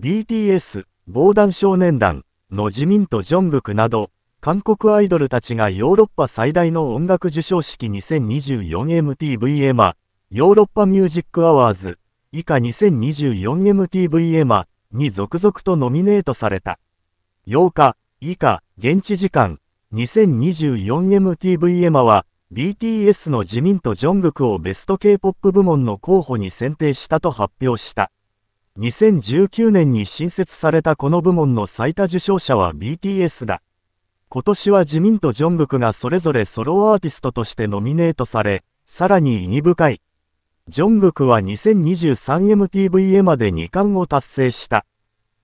BTS、防弾少年団のジミンとジョングクなど、韓国アイドルたちがヨーロッパ最大の音楽授賞式 2024MTV エマ、ヨーロッパミュージックアワーズ、以下 2024MTV エマに続々とノミネートされた。8日、以下、現地時間、2024MTV エマは、BTS のジミンとジョングクをベスト K-POP 部門の候補に選定したと発表した。2019年に新設されたこの部門の最多受賞者は BTS だ。今年は自民とジョングクがそれぞれソロアーティストとしてノミネートされ、さらに意義深い。ジョングクは 2023MTVA まで2冠を達成した。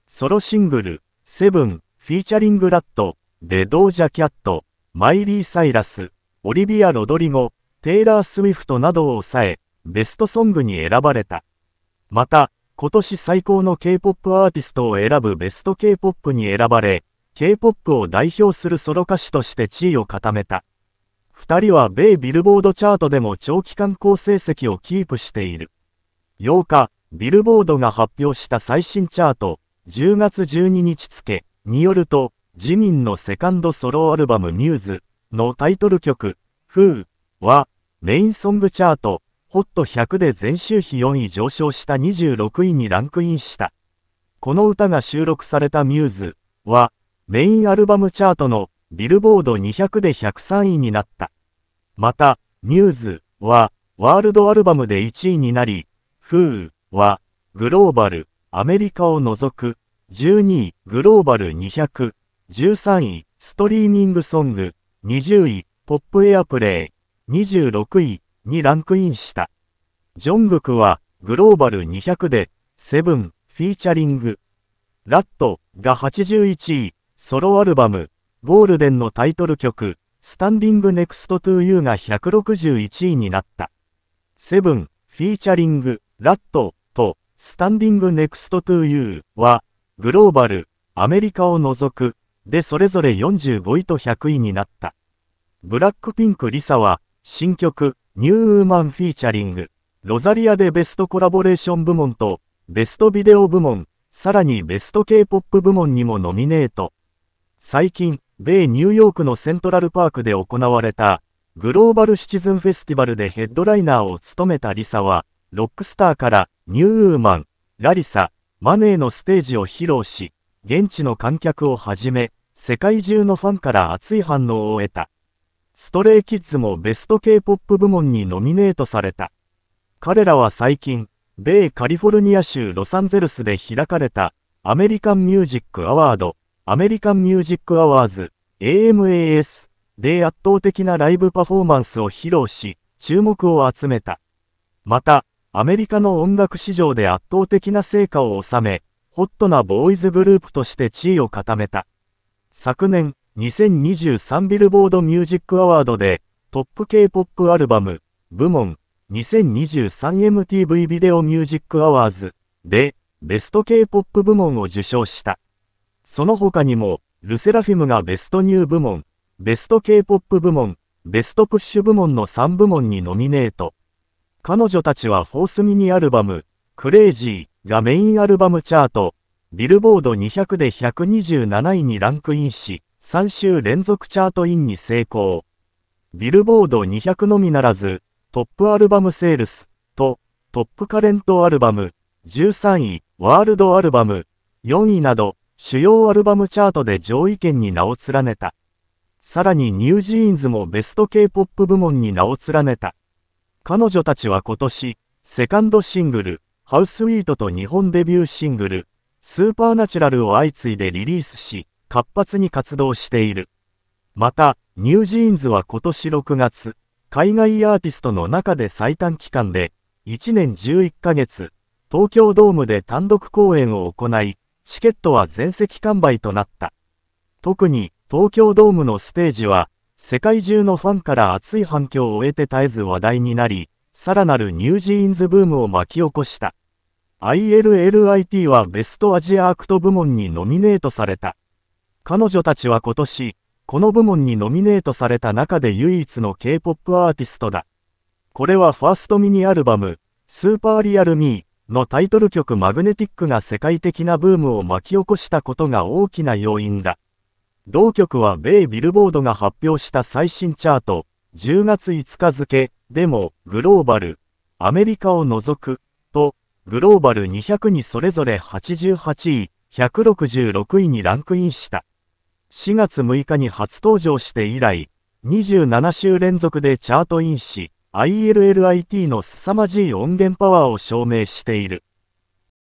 ソロシングル、セブン、フィーチャリングラット、レドージャキャット、マイリー・サイラス、オリビア・ロドリゴ、テイラー・スウィフトなどを抑え、ベストソングに選ばれた。また、今年最高の K-POP アーティストを選ぶベスト K-POP に選ばれ、K-POP を代表するソロ歌手として地位を固めた。二人は米ビルボードチャートでも長期間光成績をキープしている。8日、ビルボードが発表した最新チャート、10月12日付によると、自民のセカンドソロアルバムミューズのタイトル曲、フーはメインソングチャートホット100で前週比4位上昇した26位にランクインした。この歌が収録されたミューズは、メインアルバムチャートのビルボード200で103位になった。また、ミューズは、ワールドアルバムで1位になり、フーは、グローバル、アメリカを除く、12位、グローバル200、13位、ストリーミングソング、20位、ポップエアプレイ、26位、にランクインした。ジョングクはグローバル200で、セブン、フィーチャリング、ラットが81位、ソロアルバム、ゴールデンのタイトル曲、スタンディングネクストトゥーユーが161位になった。セブン、フィーチャリング、ラットと、スタンディングネクストトゥーユーは、グローバル、アメリカを除く、でそれぞれ45位と100位になった。ブラックピンクリサは、新曲、ニューウーマンフィーチャリング、ロザリアでベストコラボレーション部門と、ベストビデオ部門、さらにベスト K-POP 部門にもノミネート。最近、米ニューヨークのセントラルパークで行われた、グローバルシチズンフェスティバルでヘッドライナーを務めたリサは、ロックスターからニューウーマン、ラリサ、マネーのステージを披露し、現地の観客をはじめ、世界中のファンから熱い反応を得た。ストレイキッズもベスト K-POP 部門にノミネートされた。彼らは最近、米カリフォルニア州ロサンゼルスで開かれた、アメリカンミュージックアワード、アメリカンミュージックアワーズ、AMAS で圧倒的なライブパフォーマンスを披露し、注目を集めた。また、アメリカの音楽市場で圧倒的な成果を収め、ホットなボーイズグループとして地位を固めた。昨年、2023ビルボードミュージックアワードでトップ K-POP アルバム部門 2023MTV ビデオミュージックアワーズでベスト K-POP 部門を受賞した。その他にもルセラフィムがベストニュー部門、ベスト K-POP 部門、ベストプッシュ部門の3部門にノミネート。彼女たちはフォースミニアルバム、クレイジーがメインアルバムチャート、ビルボード200で127位にランクインし、3週連続チャートインに成功。ビルボード200のみならず、トップアルバムセールスとトップカレントアルバム13位ワールドアルバム4位など主要アルバムチャートで上位圏に名を連ねた。さらにニュージーンズもベスト K-POP 部門に名を連ねた。彼女たちは今年、セカンドシングル、ハウスウィートと日本デビューシングル、スーパーナチュラルを相次いでリリースし、活発に活動している。また、ニュージーンズは今年6月、海外アーティストの中で最短期間で、1年11ヶ月、東京ドームで単独公演を行い、チケットは全席完売となった。特に、東京ドームのステージは、世界中のファンから熱い反響を得て絶えず話題になり、さらなるニュージーンズブームを巻き起こした。ILLIT はベストアジアアクト部門にノミネートされた。彼女たちは今年、この部門にノミネートされた中で唯一の K-POP アーティストだ。これはファーストミニアルバム、スーパーリアルミーのタイトル曲マグネティックが世界的なブームを巻き起こしたことが大きな要因だ。同曲は米ビルボードが発表した最新チャート、10月5日付、でも、グローバル、アメリカを除く、と、グローバル200にそれぞれ88位、166位にランクインした。4月6日に初登場して以来、27週連続でチャートインし、ILLIT の凄まじい音源パワーを証明している。